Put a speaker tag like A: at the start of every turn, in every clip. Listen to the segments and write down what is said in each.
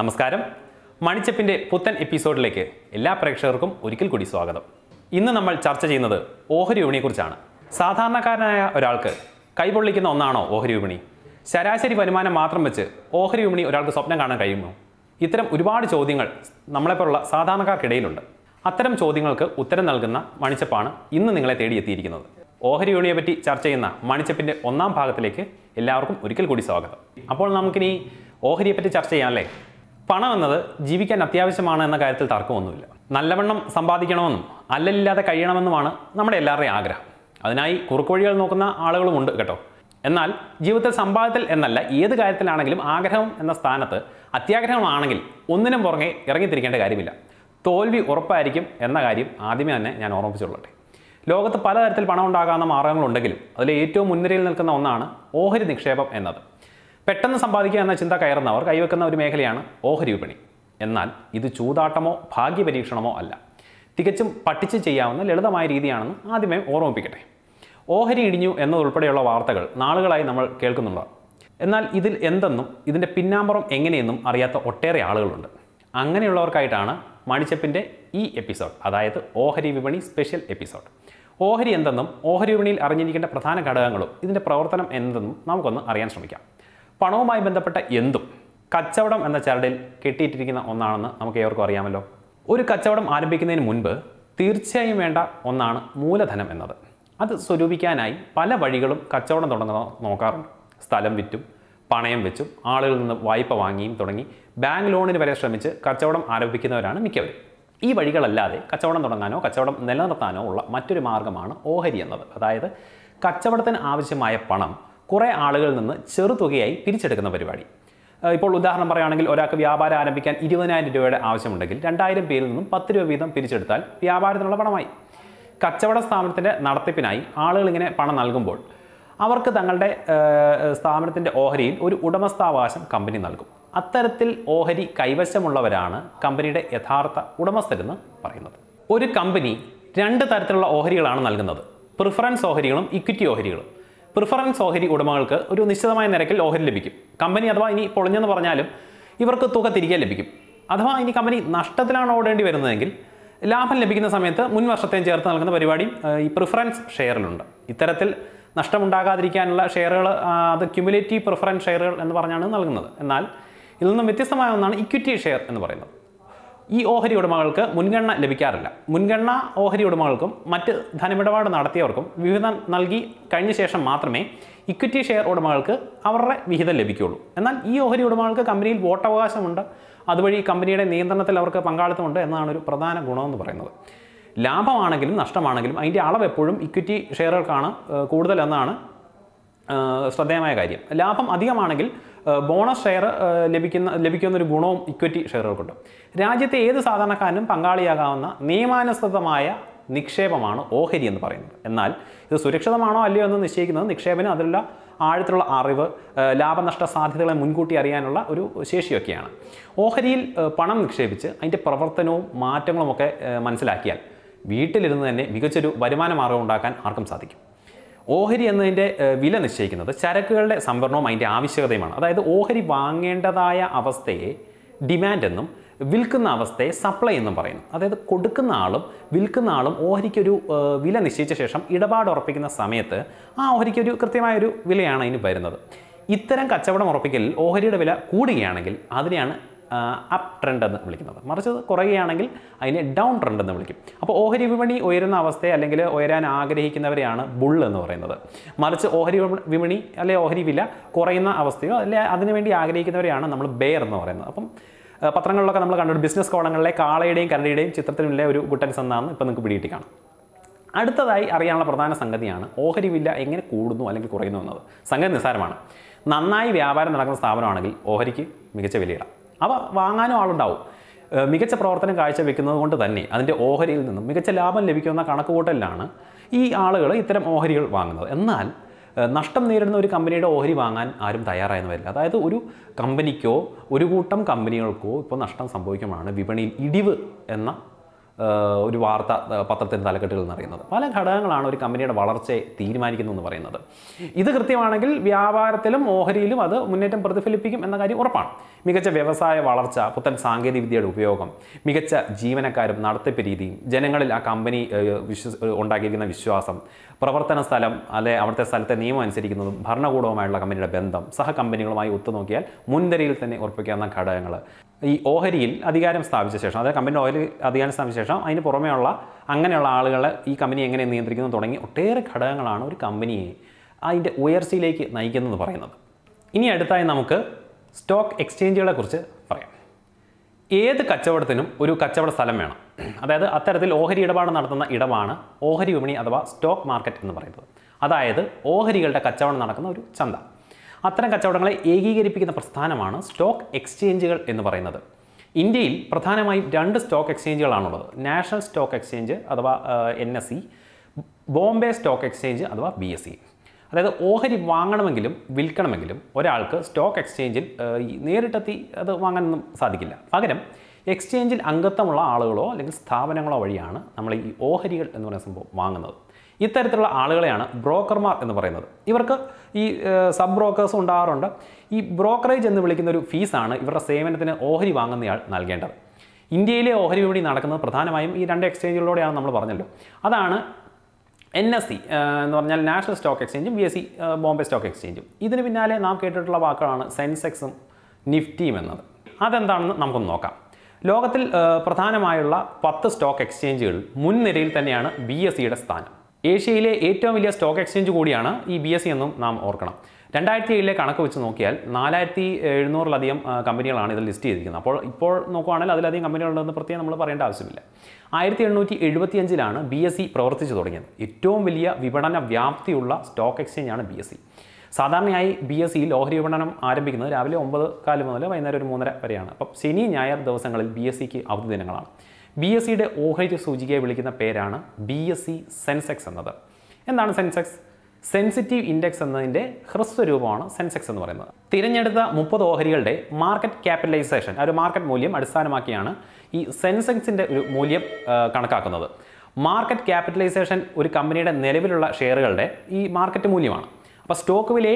A: നമസ്കാരം മണിച്ചപ്പിൻ്റെ പുത്തൻ എപ്പിസോഡിലേക്ക് എല്ലാ പ്രേക്ഷകർക്കും ഒരിക്കൽ കൂടി സ്വാഗതം ഇന്ന് നമ്മൾ ചർച്ച ചെയ്യുന്നത് ഓഹരി വിപണിയെക്കുറിച്ചാണ് സാധാരണക്കാരനായ ഒരാൾക്ക് കൈപൊള്ളിക്കുന്ന ഒന്നാണോ ഓഹരി വിപണി ശരാശരി വരുമാനം മാത്രം വെച്ച് ഓഹരി വിപണി ഒരാൾക്ക് സ്വപ്നം കാണാൻ കഴിയുമോ ഇത്തരം ഒരുപാട് ചോദ്യങ്ങൾ നമ്മളെപ്പോലുള്ള സാധാരണക്കാർക്കിടയിലുണ്ട് അത്തരം ചോദ്യങ്ങൾക്ക് ഉത്തരം നൽകുന്ന മണിച്ചപ്പാണ് ഇന്ന് നിങ്ങളെ തേടിയെത്തിയിരിക്കുന്നത് ഓഹരി പറ്റി ചർച്ച ചെയ്യുന്ന മണിച്ചപ്പിൻ്റെ ഒന്നാം ഭാഗത്തിലേക്ക് എല്ലാവർക്കും ഒരിക്കൽ കൂടി സ്വാഗതം അപ്പോൾ നമുക്കിനി ഓഹരിയെപ്പറ്റി ചർച്ച ചെയ്യാം അല്ലേ പണം എന്നത് ജീവിക്കാൻ അത്യാവശ്യമാണ് എന്ന കാര്യത്തിൽ തർക്കമൊന്നുമില്ല നല്ലവണ്ണം സമ്പാദിക്കണമെന്നും അല്ലലില്ലാതെ കഴിയണമെന്നുമാണ് നമ്മുടെ എല്ലാവരുടെയും ആഗ്രഹം അതിനായി കുറുക്കുവഴികൾ നോക്കുന്ന ആളുകളുമുണ്ട് കേട്ടോ എന്നാൽ ജീവിതത്തിൽ സമ്പാദത്തിൽ എന്നല്ല ഏത് കാര്യത്തിലാണെങ്കിലും ആഗ്രഹം എന്ന സ്ഥാനത്ത് അത്യാഗ്രഹമാണെങ്കിൽ ഒന്നിനും പുറകെ ഇറങ്ങിത്തിരിക്കേണ്ട കാര്യമില്ല തോൽവി ഉറപ്പായിരിക്കും എന്ന കാര്യം ആദ്യമേ തന്നെ ഞാൻ ഓർമ്മിപ്പിച്ചുള്ളട്ടെ ലോകത്ത് പലതരത്തിൽ പണം ഉണ്ടാകാവുന്ന മാർഗങ്ങളുണ്ടെങ്കിലും അതിൽ ഏറ്റവും മുൻനിരയിൽ നിൽക്കുന്ന ഒന്നാണ് ഓഹരി നിക്ഷേപം എന്നത് പെട്ടെന്ന് സമ്പാദിക്കുക എന്ന ചിന്ത കയറുന്നവർ കൈവെക്കുന്ന ഒരു മേഖലയാണ് ഓഹരി വിപണി എന്നാൽ ഇത് ചൂതാട്ടമോ ഭാഗ്യപരീക്ഷണമോ അല്ല തികച്ചും പഠിച്ച് ചെയ്യാവുന്ന ലളിതമായ രീതിയാണെന്ന് ആദ്യമേ ഓർമ്മിപ്പിക്കട്ടെ ഓഹരി ഇടിഞ്ഞു എന്നതുൾപ്പെടെയുള്ള വാർത്തകൾ നാളുകളായി നമ്മൾ കേൾക്കുന്നുണ്ട് എന്നാൽ ഇതിൽ എന്തെന്നും ഇതിൻ്റെ പിന്നാമ്പുറം എങ്ങനെയെന്നും അറിയാത്ത ഒട്ടേറെ ആളുകളുണ്ട് അങ്ങനെയുള്ളവർക്കായിട്ടാണ് മണിച്ചപ്പിൻ്റെ ഈ എപ്പിസോഡ് അതായത് ഓഹരി വിപണി സ്പെഷ്യൽ എപ്പിസോഡ് ഓഹരി എന്തെന്നും ഓഹരി വിപണിയിൽ അറിഞ്ഞിരിക്കേണ്ട പ്രധാന ഘടകങ്ങളും ഇതിൻ്റെ പ്രവർത്തനം എന്തെന്നും നമുക്കൊന്ന് അറിയാൻ ശ്രമിക്കാം പണവുമായി ബന്ധപ്പെട്ട എന്തും കച്ചവടം എന്ന ചരടിൽ കെട്ടിയിട്ടിരിക്കുന്ന ഒന്നാണെന്ന് നമുക്ക് ഏവർക്കും അറിയാമല്ലോ ഒരു കച്ചവടം ആരംഭിക്കുന്നതിന് മുൻപ് തീർച്ചയായും വേണ്ട ഒന്നാണ് മൂലധനം എന്നത് അത് സ്വരൂപിക്കാനായി പല വഴികളും കച്ചവടം തുടങ്ങുന്ന നോക്കാറുണ്ട് സ്ഥലം വിറ്റും പണയം വെച്ചും ആളുകളിൽ നിന്ന് വായ്പ വാങ്ങിയും തുടങ്ങി ബാങ്ക് ലോണിന് വരെ ശ്രമിച്ച് കച്ചവടം ആരംഭിക്കുന്നവരാണ് മിക്കവരും ഈ വഴികളല്ലാതെ കച്ചവടം തുടങ്ങാനോ കച്ചവടം നിലനിർത്താനോ ഉള്ള മറ്റൊരു മാർഗമാണ് ഓഹരി എന്നത് അതായത് കച്ചവടത്തിന് ആവശ്യമായ പണം കുറേ ആളുകളിൽ നിന്ന് ചെറുതുകയായി പിരിച്ചെടുക്കുന്ന പരിപാടി ഇപ്പോൾ ഉദാഹരണം പറയുകയാണെങ്കിൽ ഒരാൾക്ക് വ്യാപാരം ആരംഭിക്കാൻ ഇരുപതിനായിരം രൂപയുടെ ആവശ്യമുണ്ടെങ്കിൽ രണ്ടായിരം പേരിൽ നിന്നും പത്ത് രൂപ വീതം പിരിച്ചെടുത്താൽ വ്യാപാരത്തിനുള്ള പണമായി കച്ചവട സ്ഥാപനത്തിൻ്റെ നടത്തിപ്പിനായി ആളുകൾ ഇങ്ങനെ പണം നൽകുമ്പോൾ അവർക്ക് തങ്ങളുടെ സ്ഥാപനത്തിൻ്റെ ഓഹരിയിൽ ഒരു ഉടമസ്ഥാവകാശം കമ്പനി നൽകും അത്തരത്തിൽ ഓഹരി കൈവശമുള്ളവരാണ് കമ്പനിയുടെ യഥാർത്ഥ ഉടമസ്ഥരെന്ന് പറയുന്നത് ഒരു കമ്പനി രണ്ട് തരത്തിലുള്ള ഓഹരികളാണ് നൽകുന്നത് പ്രിഫറൻസ് ഓഹരികളും ഇക്വിറ്റി ഓഹരികളും പ്രിഫറൻസ് ഓഹരി ഉടമകൾക്ക് ഒരു നിശ്ചിതമായ നിരക്കിൽ ഓഹരി ലഭിക്കും കമ്പനി അഥവാ ഇനി പൊളിഞ്ഞെന്ന് പറഞ്ഞാലും ഇവർക്ക് തുക തിരികെ ലഭിക്കും അഥവാ ഇനി കമ്പനി നഷ്ടത്തിലാണ് ഓടേണ്ടി വരുന്നതെങ്കിൽ ലാഭം ലഭിക്കുന്ന സമയത്ത് മുൻ വർഷത്തെയും ചേർത്ത് നൽകുന്ന പരിപാടി ഈ പ്രിഫറൻസ് ഷെയറിലുണ്ട് ഇത്തരത്തിൽ നഷ്ടമുണ്ടാകാതിരിക്കാനുള്ള ഷെയറുകൾ അത് ക്യുമുലേറ്റീവ് പ്രിഫറൻസ് ഷെയറുകൾ എന്ന് പറഞ്ഞാണ് നൽകുന്നത് എന്നാൽ ഇതിൽ നിന്നും വ്യത്യസ്തമായ ഒന്നാണ് ഇക്വിറ്റി ഷെയർ എന്ന് പറയുന്നത് ഈ ഓഹരി ഉടമകൾക്ക് മുൻഗണന ലഭിക്കാറില്ല മുൻഗണന ഓഹരി ഉടമകൾക്കും മറ്റ് ധനമിടപാട് നടത്തിയവർക്കും വിഹിതം നൽകി കഴിഞ്ഞ ശേഷം മാത്രമേ ഇക്വിറ്റി ഷെയർ ഉടമകൾക്ക് അവരുടെ വിഹിതം ലഭിക്കുകയുള്ളൂ എന്നാൽ ഈ ഓഹരി ഉടമകൾക്ക് കമ്പനിയിൽ വോട്ടവകാശമുണ്ട് അതുവഴി കമ്പനിയുടെ നിയന്ത്രണത്തിൽ അവർക്ക് പങ്കാളിത്തമുണ്ട് എന്നതാണ് ഒരു പ്രധാന ഗുണമെന്ന് പറയുന്നത് ലാഭമാണെങ്കിലും നഷ്ടമാണെങ്കിലും അതിൻ്റെ അളവ് എപ്പോഴും ഇക്വിറ്റി ഷെയറുകൾക്കാണ് കൂടുതലെന്നാണ് ശ്രദ്ധേയമായ കാര്യം ലാഭം അധികമാണെങ്കിൽ ബോണസ് ഷെയർ ലഭിക്കുന്ന ലഭിക്കുന്നൊരു ഗുണവും ഇക്വിറ്റി ഷെയറുകൾക്കുണ്ട് രാജ്യത്തെ ഏത് സാധാരണക്കാരനും പങ്കാളിയാകാവുന്ന നിയമാനുസൃതമായ നിക്ഷേപമാണ് ഓഹരി എന്ന് പറയുന്നത് എന്നാൽ ഇത് സുരക്ഷിതമാണോ അല്ലയോ എന്ന് നിശ്ചയിക്കുന്നത് നിക്ഷേപന് അതിലുള്ള ആഴത്തിലുള്ള അറിവ് ലാഭനഷ്ട സാധ്യതകളെ മുൻകൂട്ടി അറിയാനുള്ള ഒരു ശേഷിയൊക്കെയാണ് ഓഹരിയിൽ പണം നിക്ഷേപിച്ച് അതിൻ്റെ പ്രവർത്തനവും മാറ്റങ്ങളുമൊക്കെ മനസ്സിലാക്കിയാൽ വീട്ടിലിരുന്ന് തന്നെ മികച്ചൊരു വരുമാന മാർഗം ഉണ്ടാക്കാൻ ആർക്കും സാധിക്കും ഓഹരി എന്നതിൻ്റെ വില നിശ്ചയിക്കുന്നത് ചരക്കുകളുടെ സംഭരണവും അതിൻ്റെ ആവശ്യകതയുമാണ് അതായത് ഓഹരി വാങ്ങേണ്ടതായ അവസ്ഥയെ ഡിമാൻഡ് എന്നും വിൽക്കുന്ന അവസ്ഥയെ സപ്ലൈ എന്നും പറയുന്നു അതായത് കൊടുക്കുന്ന ആളും വിൽക്കുന്ന ആളും ഓഹരിക്കൊരു വില നിശ്ചയിച്ച ശേഷം ഇടപാട് ഉറപ്പിക്കുന്ന സമയത്ത് ആ ഓഹരിക്കൊരു കൃത്യമായൊരു വിലയാണ് അതിന് വരുന്നത് ഇത്തരം കച്ചവടം ഉറപ്പിക്കലിൽ ഓഹരിയുടെ വില കൂടുകയാണെങ്കിൽ അതിനെയാണ് അപ്പ് ട്രെൻഡ് എന്ന് വിളിക്കുന്നത് മറിച്ച് കുറയുകയാണെങ്കിൽ അതിനെ ഡൗൺ ട്രെൻഡ് എന്ന് വിളിക്കും അപ്പോൾ ഓഹരി വിപണി ഉയരുന്ന അവസ്ഥയെ അല്ലെങ്കിൽ ഉയരാൻ ആഗ്രഹിക്കുന്നവരെയാണ് ബുൾ എന്ന് പറയുന്നത് മറിച്ച് ഓഹരി വിപണി അല്ലെങ്കിൽ ഓഹരി വില കുറയുന്ന അവസ്ഥയോ അല്ലെ അതിനുവേണ്ടി ആഗ്രഹിക്കുന്നവരെയാണ് നമ്മൾ ബെയർ എന്ന് പറയുന്നത് അപ്പം പത്രങ്ങളിലൊക്കെ നമ്മൾ കണ്ടു ബിസിനസ് കോളങ്ങളിലെ കാളയുടെയും കരടിയുടെയും ചിത്രത്തിനുള്ള ഒരു ഗുട്ടൻസ് എന്നാണ് ഇപ്പോൾ നിങ്ങൾക്ക് പിടിയിട്ട് കാണാം അടുത്തതായി അറിയാനുള്ള പ്രധാന സംഗതിയാണ് ഓഹരി വില എങ്ങനെ കൂടുന്നു അല്ലെങ്കിൽ കുറയുന്നു എന്നത് സംഗതി നിസ്സാരമാണ് നന്നായി വ്യാപാരം നടക്കുന്ന സ്ഥാപനമാണെങ്കിൽ ഓഹരിക്ക് മികച്ച വിലയിടാം അവ വാങ്ങാനും ആളുണ്ടാവും മികച്ച പ്രവർത്തനം കാഴ്ചവെക്കുന്നത് കൊണ്ട് തന്നെ അതിൻ്റെ ഓഹരിയിൽ നിന്നും മികച്ച ലാഭം ലഭിക്കുന്ന കണക്കുകൂട്ടലിലാണ് ഈ ആളുകൾ ഇത്തരം ഓഹരികൾ വാങ്ങുന്നത് എന്നാൽ നഷ്ടം നേരിടുന്ന ഒരു കമ്പനിയുടെ ഓഹരി വാങ്ങാൻ ആരും തയ്യാറായെന്ന് വരില്ല അതായത് ഒരു കമ്പനിക്കോ ഒരു കൂട്ടം കമ്പനികൾക്കോ ഇപ്പോൾ നഷ്ടം സംഭവിക്കുമ്പോഴാണ് വിപണിയിൽ ഇടിവ് എന്ന ഒരു വാർത്ത പത്രത്തിൻ്റെ തലക്കെട്ടുകൾ എന്നറിയുന്നത് പല ഘടകങ്ങളാണ് ഒരു കമ്പനിയുടെ വളർച്ചയെ തീരുമാനിക്കുന്നതെന്ന് പറയുന്നത് ഇത് കൃത്യമാണെങ്കിൽ വ്യാപാരത്തിലും ഓഹരിയിലും അത് മുന്നേറ്റം പ്രതിഫലിപ്പിക്കും എന്ന കാര്യം ഉറപ്പാണ് മികച്ച വ്യവസായ വളർച്ച പുത്തൻ സാങ്കേതികവിദ്യയുടെ ഉപയോഗം മികച്ച ജീവനക്കാരും നടത്തിപ്പ് രീതിയും ജനങ്ങളിൽ ആ കമ്പനി ഉണ്ടാക്കിയിരിക്കുന്ന വിശ്വാസം പ്രവർത്തന സ്ഥലം അല്ലെ അവിടുത്തെ സ്ഥലത്തെ നിയമം അനുസരിക്കുന്നതും ഭരണകൂടവുമായുള്ള കമ്പനിയുടെ ബന്ധം സഹകമ്പനികളുമായി ഒത്തുനോക്കിയാൽ മുൻനിരയിൽ തന്നെ ഉറപ്പിക്കാവുന്ന ഘടകങ്ങൾ ഈ ഓഹരിയിൽ അധികാരം സ്ഥാപിച്ച ശേഷം അതായത് കമ്പനി ഓഹരി അധികാരം സ്ഥാപിച്ച ശേഷം അതിന് പുറമെയുള്ള അങ്ങനെയുള്ള ആളുകളെ ഈ കമ്പനി എങ്ങനെ നിയന്ത്രിക്കുന്നു തുടങ്ങി ഒട്ടേറെ ഘടകങ്ങളാണ് ഒരു കമ്പനിയെ അതിൻ്റെ ഉയർച്ചയിലേക്ക് നയിക്കുന്നതെന്ന് പറയുന്നത് ഇനി അടുത്തായി നമുക്ക് സ്റ്റോക്ക് എക്സ്ചേഞ്ചുകളെ കുറിച്ച് പറയാം ഏത് കച്ചവടത്തിനും ഒരു കച്ചവട സ്ഥലം വേണം അതായത് അത്തരത്തിൽ ഓഹരി ഇടപാട് നടത്തുന്ന ഇടമാണ് ഓഹരി വിപണി അഥവാ സ്റ്റോക്ക് മാർക്കറ്റ് എന്ന് പറയുന്നത് അതായത് ഓഹരികളുടെ കച്ചവടം നടക്കുന്ന ഒരു ചന്ത അത്തരം കച്ചവടങ്ങളെ ഏകീകരിപ്പിക്കുന്ന പ്രസ്ഥാനമാണ് സ്റ്റോക്ക് എക്സ്ചേഞ്ചുകൾ എന്ന് പറയുന്നത് ഇന്ത്യയിൽ പ്രധാനമായും രണ്ട് സ്റ്റോക്ക് എക്സ്ചേഞ്ചുകളാണുള്ളത് നാഷണൽ സ്റ്റോക്ക് എക്സ്ചേഞ്ച് അഥവാ N S Bombay stock exchange അഥവാ ബി എസ് സി അതായത് ഓഹരി വാങ്ങണമെങ്കിലും വിൽക്കണമെങ്കിലും ഒരാൾക്ക് സ്റ്റോക്ക് എക്സ്ചേഞ്ചിൽ നേരിട്ടെത്തി അത് വാങ്ങാനൊന്നും സാധിക്കില്ല പകരം എക്സ്ചേഞ്ചിൽ അംഗത്വമുള്ള ആളുകളോ അല്ലെങ്കിൽ സ്ഥാപനങ്ങളോ വഴിയാണ് നമ്മൾ ഈ ഓഹരികൾ എന്ന് പറയുന്ന സംഭവം വാങ്ങുന്നത് ഇത്തരത്തിലുള്ള ആളുകളെയാണ് ബ്രോക്കർമാർ എന്ന് പറയുന്നത് ഇവർക്ക് ഈ സബ് ബ്രോക്കേഴ്സ് ഉണ്ടാകാറുണ്ട് ഈ ബ്രോക്കറേജ് എന്ന് വിളിക്കുന്ന ഒരു ഫീസാണ് ഇവരുടെ സേവനത്തിന് ഓഹരി വാങ്ങുന്നയാൾ നൽകേണ്ടത് ഇന്ത്യയിലെ ഓഹരി വിപണി നടക്കുന്നത് പ്രധാനമായും ഈ രണ്ട് എക്സ്ചേഞ്ചുകളിലൂടെയാണ് നമ്മൾ പറഞ്ഞല്ലോ അതാണ് എൻ എസ് സി എന്ന് പറഞ്ഞാൽ നാഷണൽ സ്റ്റോക്ക് എക്സ്ചേഞ്ചും B S C Bombay stock എക്സ്ചേഞ്ചും ഇതിന് പിന്നാലെ നാം കേട്ടിട്ടുള്ള വാക്കുകളാണ് സെൻസെക്സും നിഫ്റ്റിയും എന്നത് അതെന്താണെന്ന് നമുക്കൊന്ന് നോക്കാം ലോകത്തിൽ പ്രധാനമായുള്ള പത്ത് സ്റ്റോക്ക് എക്സ്ചേഞ്ചുകൾ മുൻനിരയിൽ തന്നെയാണ് ബി എസ് സിയുടെ e സ്ഥാനം ഏഷ്യയിലെ ഏറ്റവും വലിയ സ്റ്റോക്ക് എക്സ്ചേഞ്ച് കൂടിയാണ് ഈ ബി എസ് സി എന്നും നാം ഓർക്കണം രണ്ടായിരത്തി ഏഴിലെ കണക്ക് വെച്ച് നോക്കിയാൽ നാലായിരത്തി എഴുന്നൂറിലധികം കമ്പനികളാണ് ഇതിൽ ലിസ്റ്റ് ചെയ്തിരിക്കുന്നത് അപ്പോൾ ഇപ്പോൾ നോക്കുകയാണെങ്കിൽ അതിലധികം കമ്പനികളുണ്ടെന്ന് പ്രത്യേകം നമ്മൾ പറയേണ്ട ആവശ്യമില്ല ആയിരത്തി എണ്ണൂറ്റി എഴുപത്തി അഞ്ചിലാണ് ബി എസ് സി e പ്രവർത്തിച്ചു തുടങ്ങിയത് ഏറ്റവും വലിയ വിപണന വ്യാപ്തിയുള്ള സ്റ്റോക്ക് എക്സ്ചേഞ്ചാണ് ബി എസ് സി സാധാരണയായി ബി e എസ് സി ലോഹരി വിപണനം ആരംഭിക്കുന്നത് രാവിലെ ഒമ്പത് കാല് മുതൽ വൈകുന്നേരം ഒരു മൂന്നര വരെയാണ് അപ്പം ശനി ഞായർ ദിവസങ്ങളിൽ ബി എസ് സിക്ക് e അവധി ദിനങ്ങളാണ് ബി എസ് സിയുടെ e ഓഹരി സൂചികയെ വിളിക്കുന്ന പേരാണ് ബി എസ് സി സെൻസെക്സ് എന്നത് എന്താണ് സെൻസെക്സ് സെൻസിറ്റീവ് ഇൻഡെക്സ് എന്നതിൻ്റെ ഹ്രസ്വരൂപമാണ് സെൻസെക്സ് എന്ന് പറയുന്നത് തിരഞ്ഞെടുത്ത മുപ്പത് ഓഹരികളുടെ മാർക്കറ്റ് ക്യാപിറ്റലൈസേഷൻ ആ ഒരു മാർക്കറ്റ് മൂല്യം അടിസ്ഥാനമാക്കിയാണ് ഈ സെൻസെക്സിൻ്റെ ഒരു മൂല്യം കണക്കാക്കുന്നത് മാർക്കറ്റ് ക്യാപിറ്റലൈസേഷൻ ഒരു കമ്പനിയുടെ നിലവിലുള്ള ഷെയറുകളുടെ ഈ മാർക്കറ്റ് മൂല്യമാണ് അപ്പോൾ സ്റ്റോക്ക് വിലയെ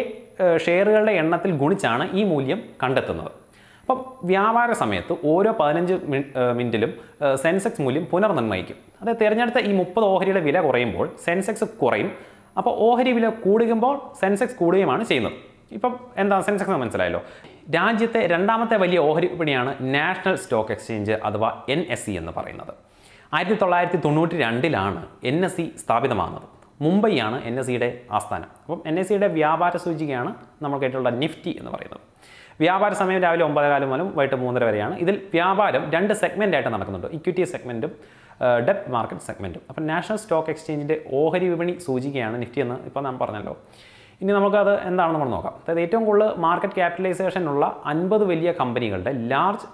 A: ഷെയറുകളുടെ എണ്ണത്തിൽ ഗുണിച്ചാണ് ഈ മൂല്യം കണ്ടെത്തുന്നത് അപ്പം വ്യാപാര സമയത്ത് ഓരോ പതിനഞ്ച് മിനിറ്റിലും സെൻസെക്സ് മൂല്യം പുനർനിർണ്ണയിക്കും അതായത് തിരഞ്ഞെടുത്ത ഈ മുപ്പത് ഓഹരിയുടെ വില കുറയുമ്പോൾ സെൻസെക്സ് കുറയും അപ്പോൾ ഓഹരി വില കൂടുകുമ്പോൾ സെൻസെക്സ് കൂടുകയുമാണ് ചെയ്യുന്നത് ഇപ്പം എന്താ സെൻസെക്സ് മനസ്സിലായല്ലോ രാജ്യത്തെ രണ്ടാമത്തെ വലിയ ഓഹരി വിപണിയാണ് നാഷണൽ സ്റ്റോക്ക് എക്സ്ചേഞ്ച് അഥവാ എൻ എന്ന് പറയുന്നത് ആയിരത്തി തൊള്ളായിരത്തി തൊണ്ണൂറ്റി രണ്ടിലാണ് എൻ എസ് സി സ്ഥാപിതമാകുന്നത് മുംബൈയാണ് എൻ എസ് സിയുടെ ആസ്ഥാനം അപ്പം എൻ എസ് സിയുടെ വ്യാപാര സൂചികയാണ് നമ്മൾ കേട്ടിട്ടുള്ള നിഫ്റ്റി എന്ന് പറയുന്നത് വ്യാപാര സമയം രാവിലെ ഒമ്പത് കാലം മുതൽ വൈകിട്ട് മൂന്നര വരെയാണ് ഇതിൽ വ്യാപാരം രണ്ട് സെഗ്മെൻറ്റായിട്ട് നടക്കുന്നുണ്ട് ഇക്വിറ്റി സെഗ്മെൻറ്റും ഡെറ്റ് മാർക്കറ്റ് സെഗ്മെൻറ്റും അപ്പം നാഷണൽ സ്റ്റോക്ക് എക്സ്ചേഞ്ചിൻ്റെ ഓഹരി വിപണി സൂചികയാണ് നിഫ്റ്റി എന്ന് ഇപ്പോൾ നാം പറഞ്ഞല്ലോ ഇനി നമുക്കത് എന്താണെന്ന് നമ്മൾ നോക്കാം അതായത് ഏറ്റവും കൂടുതൽ മാർക്കറ്റ് ക്യാപിറ്റലൈസേഷൻ ഉള്ള അൻപത് വലിയ കമ്പനികളുടെ ലാർജ്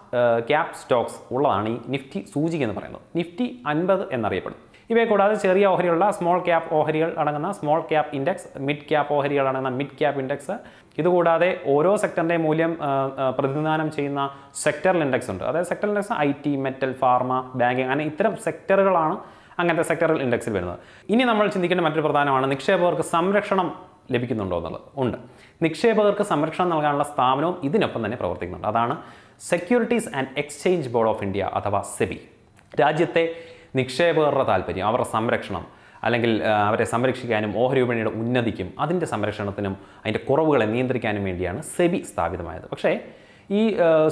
A: ക്യാപ് സ്റ്റോക്സ് ഉള്ളതാണ് ഈ നിഫ്റ്റി സൂചിക എന്ന് പറയുന്നത് നിഫ്റ്റി അൻപത് എന്നറിയപ്പെടും ഇവയെ കൂടാതെ ചെറിയ ഓഹരികളുള്ള സ്മോൾ ക്യാപ് ഓഹരികൾ അടങ്ങുന്ന small cap index mid cap ഓഹരികൾ അടങ്ങുന്ന മിഡ് ക്യാപ് ഇൻഡെക്സ് ഇതുകൂടാതെ ഓരോ സെക്ടറിൻ്റെ മൂല്യം പ്രതിനിധാനം ചെയ്യുന്ന സെക്ടറൽ ഇൻഡെക്സ് ഉണ്ട് അതായത് sectoral index I T metal pharma banking അങ്ങനെ ഇത്തരം സെക്ടറുകളാണ് അങ്ങനത്തെ സെക്ടറൽ ഇൻഡെക്സിൽ വരുന്നത് ഇനി നമ്മൾ ചിന്തിക്കേണ്ട മറ്റൊരു പ്രധാനമാണ് നിക്ഷേപകർക്ക് സംരക്ഷണം ലഭിക്കുന്നുണ്ടോ എന്നുള്ളത് ഉണ്ട് നിക്ഷേപകർക്ക് സംരക്ഷണം നൽകാനുള്ള സ്ഥാപനവും ഇതിനൊപ്പം തന്നെ പ്രവർത്തിക്കുന്നുണ്ട് അതാണ് securities and exchange board of India അഥവാ സെബി രാജ്യത്തെ നിക്ഷേപകരുടെ താല്പര്യം അവരുടെ സംരക്ഷണം അല്ലെങ്കിൽ അവരെ സംരക്ഷിക്കാനും ഓഹരി വിപണിയുടെ ഉന്നതിക്കും അതിൻ്റെ സംരക്ഷണത്തിനും അതിൻ്റെ കുറവുകളെ നിയന്ത്രിക്കാനും വേണ്ടിയാണ് സെബി സ്ഥാപിതമായത് പക്ഷേ ഈ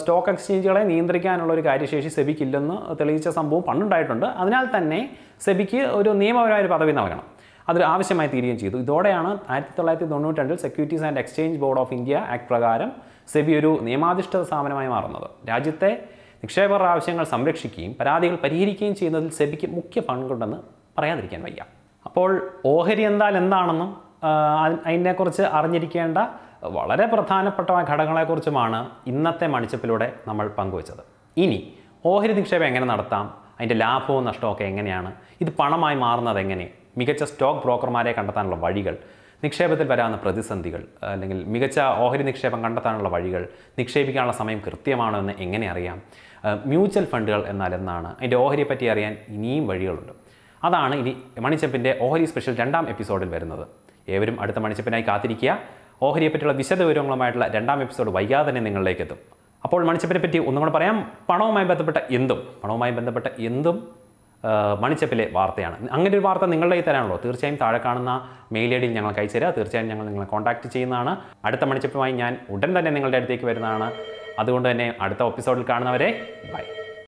A: സ്റ്റോക്ക് എക്സ്ചേഞ്ചുകളെ നിയന്ത്രിക്കാനുള്ള ഒരു കാര്യശേഷി സെബിക്കില്ലെന്ന് തെളിയിച്ച സംഭവം പണ്ടുണ്ടായിട്ടുണ്ട് അതിനാൽ തന്നെ സെബിക്ക് ഒരു നിയമപരമായ ഒരു പദവി നൽകണം അതൊരു ആവശ്യമായി തീരുകയും ചെയ്തു ഇതോടെയാണ് ആയിരത്തി തൊള്ളായിരത്തി തൊണ്ണൂറ്റി രണ്ടിൽ securities and exchange board of India act പ്രകാരം സെബി ഒരു നിയമാധിഷ്ഠിത സ്ഥാപനമായി മാറുന്നത് രാജ്യത്തെ നിക്ഷേപകർ ആവശ്യങ്ങൾ സംരക്ഷിക്കുകയും പരാതികൾ പരിഹരിക്കുകയും ചെയ്യുന്നതിൽ സെബിക്ക് മുഖ്യ പങ്കുണ്ടെന്ന് പറയാതിരിക്കാൻ വയ്യ അപ്പോൾ ഓഹരി എന്താൽ എന്താണെന്നും അതിനെക്കുറിച്ച് അറിഞ്ഞിരിക്കേണ്ട വളരെ പ്രധാനപ്പെട്ട ഘടകങ്ങളെക്കുറിച്ചുമാണ് ഇന്നത്തെ മണിച്ചപ്പിലൂടെ നമ്മൾ പങ്കുവച്ചത് ഇനി ഓഹരി നിക്ഷേപം എങ്ങനെ നടത്താം അതിൻ്റെ ലാഭവും ഒക്കെ എങ്ങനെയാണ് ഇത് പണമായി മാറുന്നത് എങ്ങനെ മികച്ച സ്റ്റോക്ക് ബ്രോക്കർമാരെ കണ്ടെത്താനുള്ള വഴികൾ നിക്ഷേപത്തിൽ വരാവുന്ന പ്രതിസന്ധികൾ അല്ലെങ്കിൽ മികച്ച ഓഹരി നിക്ഷേപം കണ്ടെത്താനുള്ള വഴികൾ നിക്ഷേപിക്കാനുള്ള സമയം കൃത്യമാണോ എന്ന് എങ്ങനെ അറിയാം മ്യൂച്വൽ ഫണ്ടുകൾ എന്നാൽ എന്താണ് അതിൻ്റെ ഓഹരിയെ പറ്റി അറിയാൻ ഇനിയും വഴികളുണ്ട് അതാണ് ഇനി മണിച്ചപ്പിൻ്റെ ഓഹരി സ്പെഷ്യൽ രണ്ടാം എപ്പിസോഡിൽ വരുന്നത് ഏവരും അടുത്ത മണിച്ചപ്പിനായി കാത്തിരിക്കുക ഓഹരിയെ പറ്റിയുള്ള വിശദവിവരങ്ങളുമായിട്ടുള്ള രണ്ടാം എപ്പിസോഡ് വൈകാതെ തന്നെ നിങ്ങളിലേക്ക് എത്തും അപ്പോൾ മണിച്ചപ്പിനെ പറ്റി ഒന്നും കൂടെ പറയാം പണവുമായി ബന്ധപ്പെട്ട എന്തും പണവുമായി ബന്ധപ്പെട്ട എന്തും മണിച്ചപ്പിലെ വാർത്തയാണ് അങ്ങനെ ഒരു വാർത്ത നിങ്ങളുടെ ഈ തരാനുള്ളൂ തീർച്ചയായും താഴെ കാണുന്ന മെയിൽ ഐ ഡിയിൽ ഞങ്ങൾക്ക് അയച്ചു തീർച്ചയായും ഞങ്ങൾ നിങ്ങളെ കോൺടാക്റ്റ് ചെയ്യുന്നതാണ് അടുത്ത മണിച്ചപ്പുമായി ഞാൻ ഉടൻ തന്നെ നിങ്ങളുടെ അടുത്തേക്ക് വരുന്നതാണ് അതുകൊണ്ട് തന്നെ അടുത്ത എപ്പിസോഡിൽ കാണുന്നവരെ ബൈ